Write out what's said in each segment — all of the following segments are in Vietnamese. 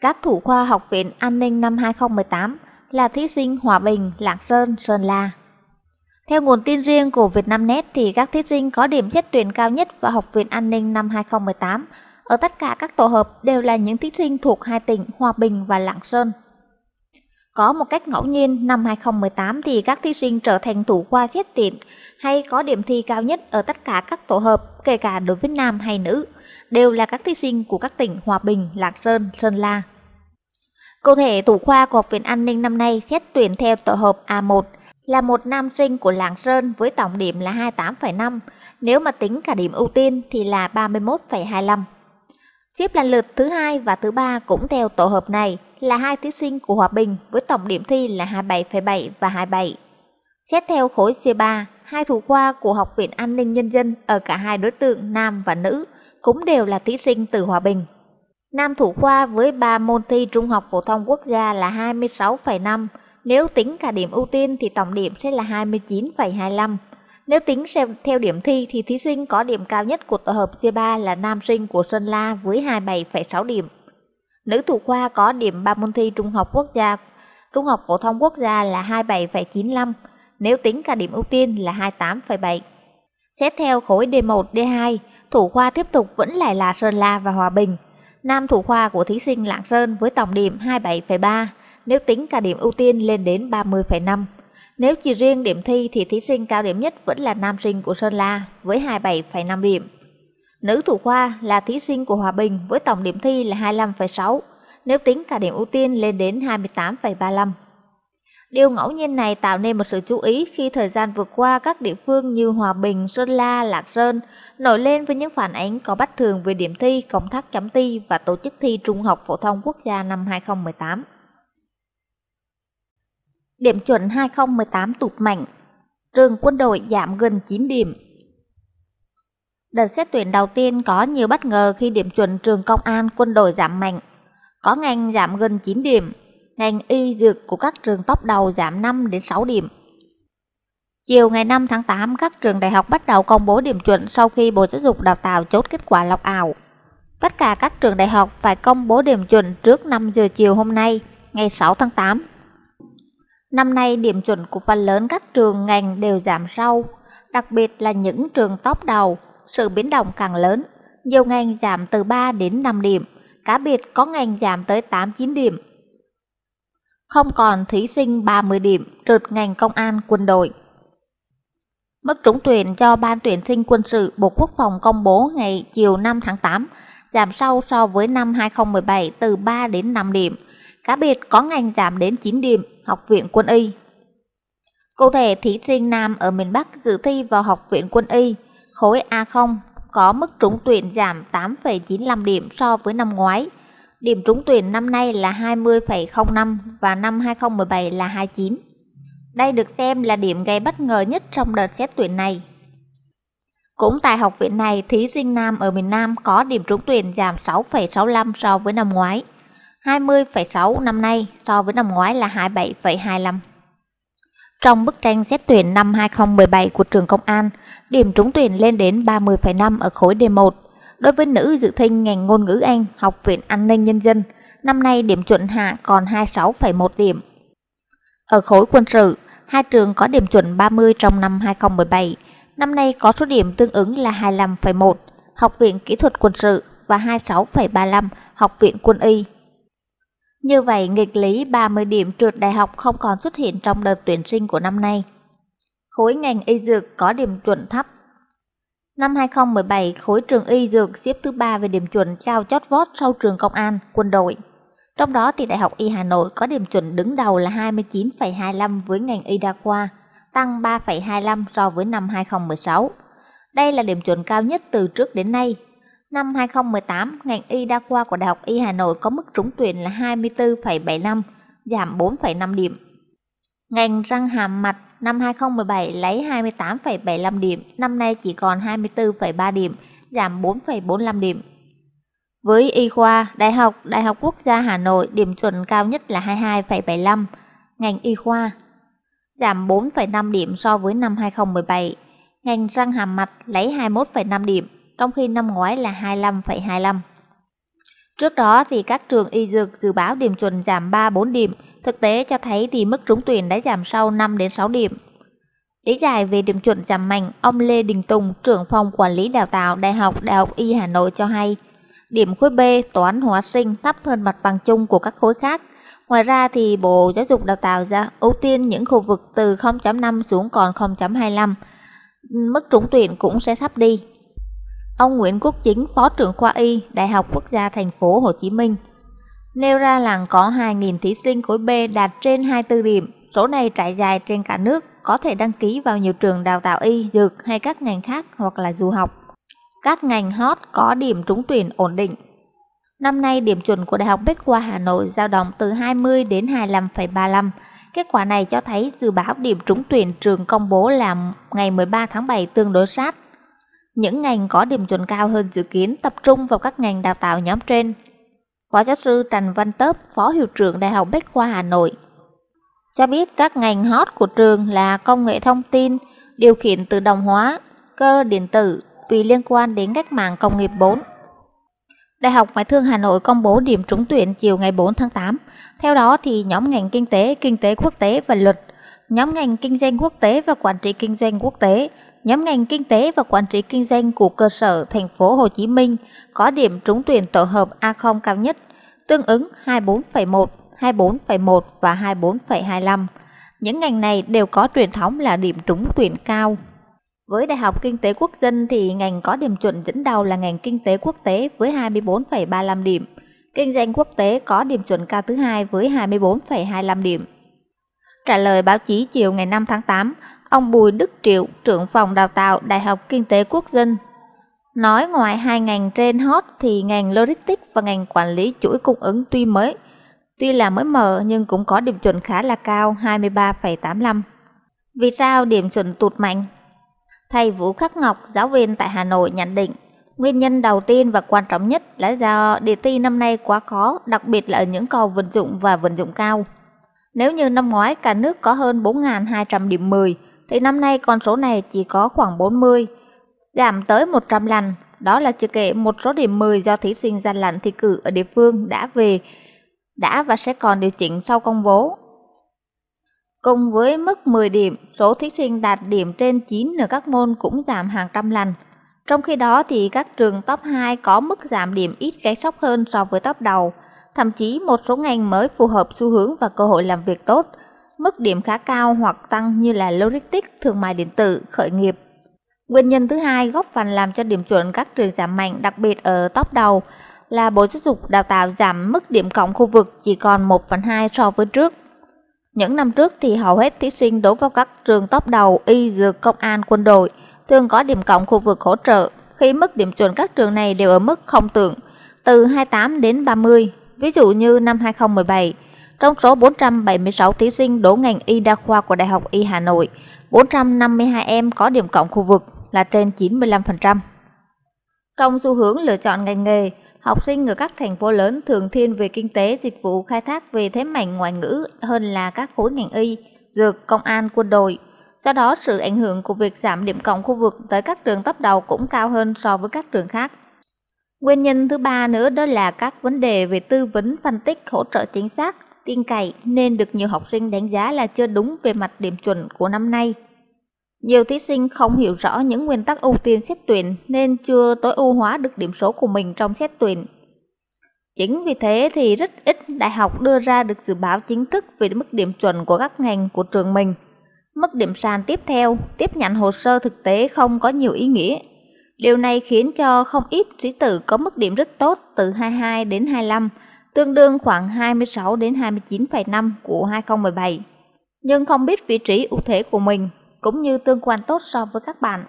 Các thủ khoa học viện an ninh năm 2018 là thí sinh Hòa Bình, lạng Sơn, Sơn La. Theo nguồn tin riêng của Vietnamnet thì các thí sinh có điểm xét tuyển cao nhất vào Học viện An ninh năm 2018 ở tất cả các tổ hợp đều là những thí sinh thuộc hai tỉnh Hòa Bình và Lạng Sơn. Có một cách ngẫu nhiên, năm 2018 thì các thí sinh trở thành thủ khoa xét tuyển hay có điểm thi cao nhất ở tất cả các tổ hợp, kể cả đối với nam hay nữ, đều là các thí sinh của các tỉnh Hòa Bình, Lạc Sơn, Sơn La. Cụ thể, thủ khoa của Học viện An ninh năm nay xét tuyển theo tổ hợp A1 là một nam sinh của Lạng Sơn với tổng điểm là 28,5, nếu mà tính cả điểm ưu tiên thì là 31,25. Xếp lần lượt thứ hai và thứ ba cũng theo tổ hợp này, là hai thí sinh của Hòa Bình với tổng điểm thi là 27,7 và 27. Xét theo khối C3, hai thủ khoa của Học viện An ninh Nhân dân ở cả hai đối tượng nam và nữ cũng đều là thí sinh từ Hòa Bình. Nam thủ khoa với 3 môn thi trung học phổ thông quốc gia là 26,5, nếu tính cả điểm ưu tiên thì tổng điểm sẽ là 29,25. Nếu tính theo điểm thi thì thí sinh có điểm cao nhất của tổ hợp C3 là nam sinh của Sơn La với 27,6 điểm. Nữ thủ khoa có điểm 3 môn thi trung học quốc gia, trung học phổ thông quốc gia là 27,95, nếu tính cả điểm ưu tiên là 28,7. Xét theo khối D1, D2, thủ khoa tiếp tục vẫn lại là Sơn La và Hòa Bình. Nam thủ khoa của thí sinh Lạng Sơn với tổng điểm 27,3, nếu tính cả điểm ưu tiên lên đến 30,5. Nếu chỉ riêng điểm thi thì thí sinh cao điểm nhất vẫn là nam sinh của Sơn La với 27,5 điểm. Nữ thủ khoa là thí sinh của Hòa Bình với tổng điểm thi là 25,6, nếu tính cả điểm ưu tiên lên đến 28,35. Điều ngẫu nhiên này tạo nên một sự chú ý khi thời gian vượt qua các địa phương như Hòa Bình, Sơn La, Lạc Sơn nổi lên với những phản ánh có bất thường về điểm thi, công tác chấm thi và tổ chức thi Trung học Phổ thông Quốc gia năm 2018. Điểm chuẩn 2018 tụt mạnh, trường quân đội giảm gần 9 điểm, Đợt xét tuyển đầu tiên có nhiều bất ngờ khi điểm chuẩn trường công an quân đội giảm mạnh. Có ngành giảm gần 9 điểm, ngành y dược của các trường top đầu giảm 5 đến 6 điểm. Chiều ngày 5 tháng 8, các trường đại học bắt đầu công bố điểm chuẩn sau khi Bộ Giáo dục Đào tạo chốt kết quả lọc ảo. Tất cả các trường đại học phải công bố điểm chuẩn trước 5 giờ chiều hôm nay, ngày 6 tháng 8. Năm nay, điểm chuẩn của phần lớn các trường ngành đều giảm sâu, đặc biệt là những trường top đầu – sự biến động càng lớn. Nhiều ngành giảm từ 3 đến 5 điểm, cá biệt có ngành giảm tới 8-9 điểm. Không còn thí sinh 30 điểm trượt ngành công an quân đội. Mức trúng tuyển cho Ban tuyển sinh quân sự Bộ Quốc phòng công bố ngày chiều 5 tháng 8 giảm sâu so với năm 2017 từ 3 đến 5 điểm. Cá biệt có ngành giảm đến 9 điểm, Học viện Quân y. Cụ thể, thí sinh nam ở miền Bắc dự thi vào Học viện Quân y Khối A0 có mức trúng tuyển giảm 8,95 điểm so với năm ngoái. Điểm trúng tuyển năm nay là 20,05 và năm 2017 là 29. Đây được xem là điểm gây bất ngờ nhất trong đợt xét tuyển này. Cũng tại học viện này, thí sinh nam ở miền Nam có điểm trúng tuyển giảm 6,65 so với năm ngoái, 20,6 năm nay so với năm ngoái là 27,25. Trong bức tranh xét tuyển năm 2017 của trường công an, điểm trúng tuyển lên đến 30,5 ở khối D1. Đối với nữ dự thi ngành ngôn ngữ Anh, học viện an ninh nhân dân, năm nay điểm chuẩn hạ còn 26,1 điểm. Ở khối quân sự, hai trường có điểm chuẩn 30 trong năm 2017, năm nay có số điểm tương ứng là 25,1, Học viện Kỹ thuật Quân sự và 26,35, Học viện Quân y. Như vậy, nghịch lý 30 điểm trượt đại học không còn xuất hiện trong đợt tuyển sinh của năm nay. Khối ngành y dược có điểm chuẩn thấp. Năm 2017, khối trường y dược xếp thứ 3 về điểm chuẩn cao chót vót sau trường công an, quân đội. Trong đó thì Đại học Y Hà Nội có điểm chuẩn đứng đầu là 29,25 với ngành y đa khoa, tăng 3,25 so với năm 2016. Đây là điểm chuẩn cao nhất từ trước đến nay, Năm 2018, ngành y đa khoa của Đại học Y Hà Nội có mức trúng tuyển là 24,75, giảm 4,5 điểm. Ngành răng hàm mặt năm 2017 lấy 28,75 điểm, năm nay chỉ còn 24,3 điểm, giảm 4,45 điểm. Với y khoa, đại học, Đại học Quốc gia Hà Nội điểm chuẩn cao nhất là 22,75, ngành y khoa giảm 4,5 điểm so với năm 2017, ngành răng hàm mặt lấy 21,5 điểm, trong khi năm ngoái là 25,25. ,25. Trước đó thì các trường y dược dự báo điểm chuẩn giảm 3-4 điểm, thực tế cho thấy thì mức trúng tuyển đã giảm sau 5 đến 6 điểm. Lý giải về điểm chuẩn giảm mạnh, ông Lê Đình Tùng, trưởng phòng quản lý đào tạo Đại học Đại học Y Hà Nội cho hay, điểm khối B toán hóa sinh thấp hơn mặt bằng chung của các khối khác. Ngoài ra thì Bộ Giáo dục Đào tạo ra ưu tiên những khu vực từ 0.5 xuống còn 0.25. Mức trúng tuyển cũng sẽ thấp đi. Ông Nguyễn Quốc Chính, Phó trưởng khoa Y, Đại học Quốc gia Thành phố Hồ Chí Minh, nêu ra là có 2.000 thí sinh khối B đạt trên 24 điểm. Số này trải dài trên cả nước, có thể đăng ký vào nhiều trường đào tạo y, dược hay các ngành khác hoặc là du học. Các ngành hot có điểm trúng tuyển ổn định. Năm nay điểm chuẩn của Đại học Bách khoa Hà Nội dao động từ 20 đến 25,35. Kết quả này cho thấy dự báo điểm trúng tuyển trường công bố là ngày 13 tháng 7 tương đối sát những ngành có điểm chuẩn cao hơn dự kiến tập trung vào các ngành đào tạo nhóm trên. Phó giáo sư Trần Văn Tớp, Phó Hiệu trưởng Đại học Bách khoa Hà Nội, cho biết các ngành hot của trường là công nghệ thông tin, điều khiển tự động hóa, cơ điện tử vì liên quan đến cách mạng công nghiệp 4. Đại học Ngoại thương Hà Nội công bố điểm trúng tuyển chiều ngày 4 tháng 8. Theo đó thì nhóm ngành kinh tế, kinh tế quốc tế và luật, nhóm ngành kinh doanh quốc tế và quản trị kinh doanh quốc tế nhóm ngành kinh tế và quản trị kinh doanh của cơ sở thành phố Hồ Chí Minh có điểm trúng tuyển tổ hợp A0 cao nhất, tương ứng 24,1, 24,1 và 24,25. Những ngành này đều có truyền thống là điểm trúng tuyển cao. Với Đại học Kinh tế Quốc dân thì ngành có điểm chuẩn dẫn đầu là ngành kinh tế quốc tế với 24,35 điểm. Kinh doanh quốc tế có điểm chuẩn cao thứ hai với 24,25 điểm. Trả lời báo chí chiều ngày 5 tháng 8, ông Bùi Đức Triệu, trưởng phòng đào tạo Đại học Kinh tế Quốc dân. Nói ngoài hai ngành trên hot thì ngành Logistics và ngành quản lý chuỗi cung ứng tuy mới, tuy là mới mở nhưng cũng có điểm chuẩn khá là cao 23,85. Vì sao điểm chuẩn tụt mạnh? Thầy Vũ Khắc Ngọc, giáo viên tại Hà Nội nhận định, nguyên nhân đầu tiên và quan trọng nhất là do đề thi năm nay quá khó, đặc biệt là ở những cầu vận dụng và vận dụng cao. Nếu như năm ngoái cả nước có hơn 4.200 điểm 10, thì năm nay con số này chỉ có khoảng 40, giảm tới 100 lần. Đó là chưa kể một số điểm 10 do thí sinh gian lận thi cử ở địa phương đã về, đã và sẽ còn điều chỉnh sau công bố. Cùng với mức 10 điểm, số thí sinh đạt điểm trên 9 ở các môn cũng giảm hàng trăm lần. Trong khi đó thì các trường top 2 có mức giảm điểm ít gây sốc hơn so với top đầu. Thậm chí một số ngành mới phù hợp xu hướng và cơ hội làm việc tốt, mức điểm khá cao hoặc tăng như là logistics, thương mại điện tử, khởi nghiệp. Nguyên nhân thứ hai góp phần làm cho điểm chuẩn các trường giảm mạnh đặc biệt ở top đầu là Bộ Giáo dục Đào tạo giảm mức điểm cộng khu vực chỉ còn 1 phần 2 so với trước. Những năm trước thì hầu hết thí sinh đổ vào các trường top đầu y dược công an quân đội thường có điểm cộng khu vực hỗ trợ khi mức điểm chuẩn các trường này đều ở mức không tưởng từ 28 đến 30. Ví dụ như năm 2017, trong số 476 thí sinh đỗ ngành y đa khoa của Đại học Y Hà Nội, 452 em có điểm cộng khu vực là trên 95%. Trong xu hướng lựa chọn ngành nghề, học sinh ở các thành phố lớn thường thiên về kinh tế, dịch vụ khai thác về thế mạnh ngoại ngữ hơn là các khối ngành y, dược, công an, quân đội. Do đó, sự ảnh hưởng của việc giảm điểm cộng khu vực tới các trường tấp đầu cũng cao hơn so với các trường khác. Nguyên nhân thứ ba nữa đó là các vấn đề về tư vấn, phân tích, hỗ trợ chính xác, tin cậy nên được nhiều học sinh đánh giá là chưa đúng về mặt điểm chuẩn của năm nay. Nhiều thí sinh không hiểu rõ những nguyên tắc ưu tiên xét tuyển nên chưa tối ưu hóa được điểm số của mình trong xét tuyển. Chính vì thế thì rất ít đại học đưa ra được dự báo chính thức về mức điểm chuẩn của các ngành của trường mình. Mức điểm sàn tiếp theo, tiếp nhận hồ sơ thực tế không có nhiều ý nghĩa. Điều này khiến cho không ít sĩ tử có mức điểm rất tốt từ 22 đến 25 tương đương khoảng 26 đến 29,5 của 2017, nhưng không biết vị trí ưu thế của mình cũng như tương quan tốt so với các bạn.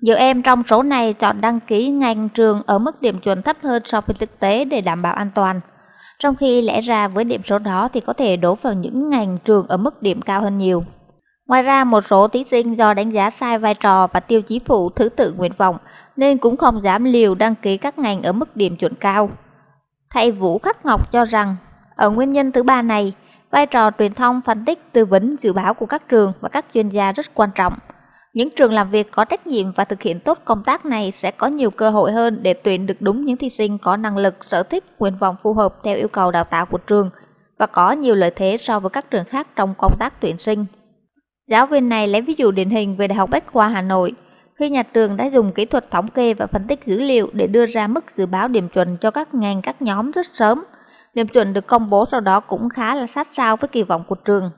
Nhiều em trong số này chọn đăng ký ngành trường ở mức điểm chuẩn thấp hơn so với thực tế để đảm bảo an toàn. Trong khi lẽ ra với điểm số đó thì có thể đổ vào những ngành trường ở mức điểm cao hơn nhiều. Ngoài ra một số thí sinh do đánh giá sai vai trò và tiêu chí phụ thứ tự nguyện vọng nên cũng không dám liều đăng ký các ngành ở mức điểm chuẩn cao. Thầy Vũ Khắc Ngọc cho rằng, ở nguyên nhân thứ ba này, vai trò truyền thông phân tích tư vấn dự báo của các trường và các chuyên gia rất quan trọng. Những trường làm việc có trách nhiệm và thực hiện tốt công tác này sẽ có nhiều cơ hội hơn để tuyển được đúng những thí sinh có năng lực, sở thích, nguyện vọng phù hợp theo yêu cầu đào tạo của trường và có nhiều lợi thế so với các trường khác trong công tác tuyển sinh. Giáo viên này lấy ví dụ điển hình về Đại học Bách khoa Hà Nội – khi nhà trường đã dùng kỹ thuật thống kê và phân tích dữ liệu để đưa ra mức dự báo điểm chuẩn cho các ngành các nhóm rất sớm. Điểm chuẩn được công bố sau đó cũng khá là sát sao với kỳ vọng của trường.